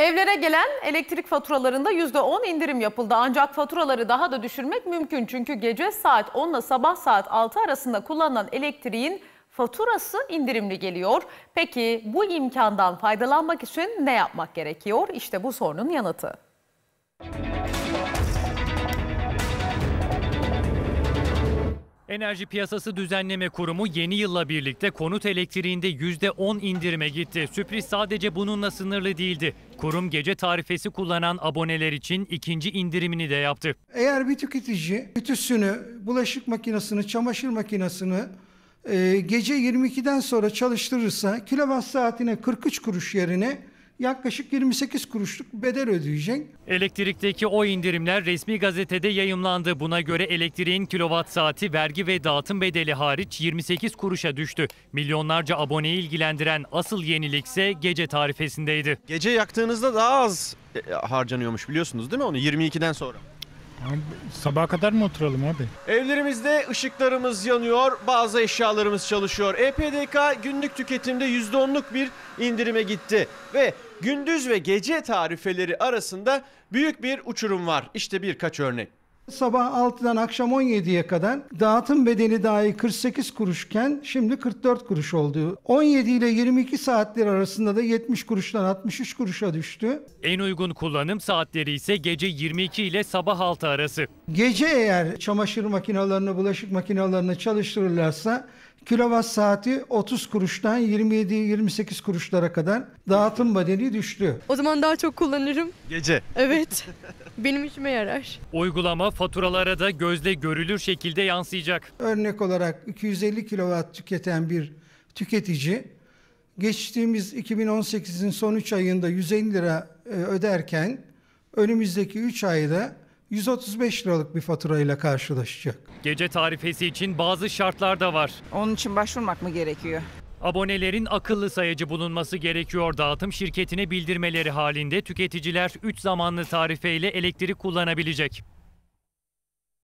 Evlere gelen elektrik faturalarında %10 indirim yapıldı. Ancak faturaları daha da düşürmek mümkün. Çünkü gece saat 10 ile sabah saat 6 arasında kullanılan elektriğin faturası indirimli geliyor. Peki bu imkandan faydalanmak için ne yapmak gerekiyor? İşte bu sorunun yanıtı. Enerji Piyasası Düzenleme Kurumu yeni yılla birlikte konut elektriğinde %10 indirime gitti. Sürpriz sadece bununla sınırlı değildi. Kurum gece tarifesi kullanan aboneler için ikinci indirimini de yaptı. Eğer bir tüketici ütüsünü, bulaşık makinesini, çamaşır makinesini e, gece 22'den sonra çalıştırırsa kilowatt saatine 43 kuruş yerine yaklaşık 28 kuruşluk bedel ödeyecek. Elektrikteki o indirimler resmi gazetede yayımlandı. Buna göre elektriğin kilowatt saati vergi ve dağıtım bedeli hariç 28 kuruşa düştü. Milyonlarca aboneyi ilgilendiren asıl yenilikse gece tarifesindeydi. Gece yaktığınızda daha az e, e, harcanıyormuş biliyorsunuz değil mi onu 22'den sonra? Sabah kadar mı oturalım abi? Evlerimizde ışıklarımız yanıyor, bazı eşyalarımız çalışıyor. EPDK günlük tüketimde %10'luk bir indirime gitti ve gündüz ve gece tarifeleri arasında büyük bir uçurum var. İşte birkaç örnek. Sabah 6'dan akşam 17'ye kadar dağıtım bedeli dahi 48 kuruşken şimdi 44 kuruş oldu. 17 ile 22 saatler arasında da 70 kuruştan 63 kuruşa düştü. En uygun kullanım saatleri ise gece 22 ile sabah 6 arası. Gece eğer çamaşır makinelerini, bulaşık makinelerini çalıştırırlarsa Kilowatt saati 30 kuruştan 27-28 kuruşlara kadar dağıtım bedeli düştü. O zaman daha çok kullanırım. Gece. Evet. Benim işime yarar. Uygulama faturalara da gözle görülür şekilde yansıyacak. Örnek olarak 250 kilowatt tüketen bir tüketici geçtiğimiz 2018'in son 3 ayında 150 lira e, öderken önümüzdeki 3 ayda 135 liralık bir faturayla karşılaşacak. Gece tarifesi için bazı şartlar da var. Onun için başvurmak mı gerekiyor? Abonelerin akıllı sayıcı bulunması gerekiyor. Dağıtım şirketine bildirmeleri halinde tüketiciler 3 zamanlı tarifeyle elektrik kullanabilecek.